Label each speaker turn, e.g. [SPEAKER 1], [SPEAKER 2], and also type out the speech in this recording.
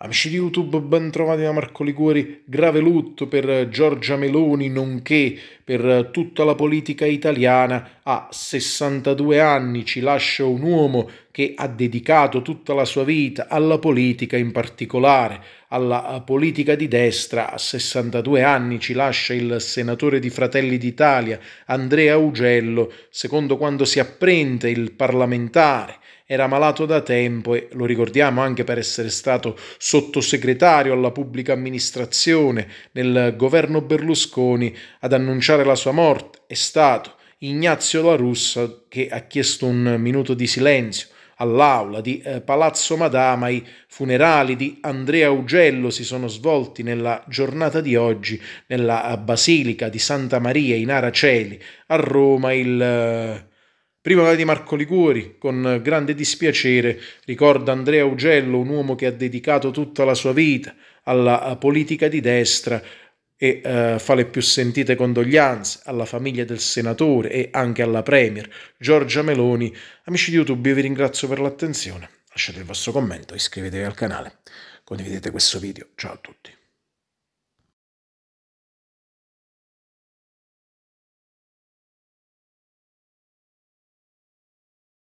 [SPEAKER 1] Amici di YouTube, ben trovati da Marco Liguori. Grave lutto per Giorgia Meloni, nonché per tutta la politica italiana. A 62 anni ci lascia un uomo che ha dedicato tutta la sua vita alla politica, in particolare alla politica di destra. A 62 anni ci lascia il senatore di Fratelli d'Italia, Andrea Augello. Secondo quanto si apprende, il parlamentare era malato da tempo e lo ricordiamo anche per essere stato sottosegretario alla pubblica amministrazione nel governo Berlusconi ad annunciare la sua morte. È stato Ignazio La Russa che ha chiesto un minuto di silenzio all'aula di eh, Palazzo Madama. I funerali di Andrea Augello si sono svolti nella giornata di oggi nella eh, Basilica di Santa Maria in Araceli a Roma il eh, Primavera di Marco Liguori, con grande dispiacere, ricorda Andrea Ugello, un uomo che ha dedicato tutta la sua vita alla politica di destra e eh, fa le più sentite condoglianze alla famiglia del senatore e anche alla Premier Giorgia Meloni. Amici di YouTube, io vi ringrazio per l'attenzione. Lasciate il vostro commento, iscrivetevi al canale, condividete questo video. Ciao a tutti.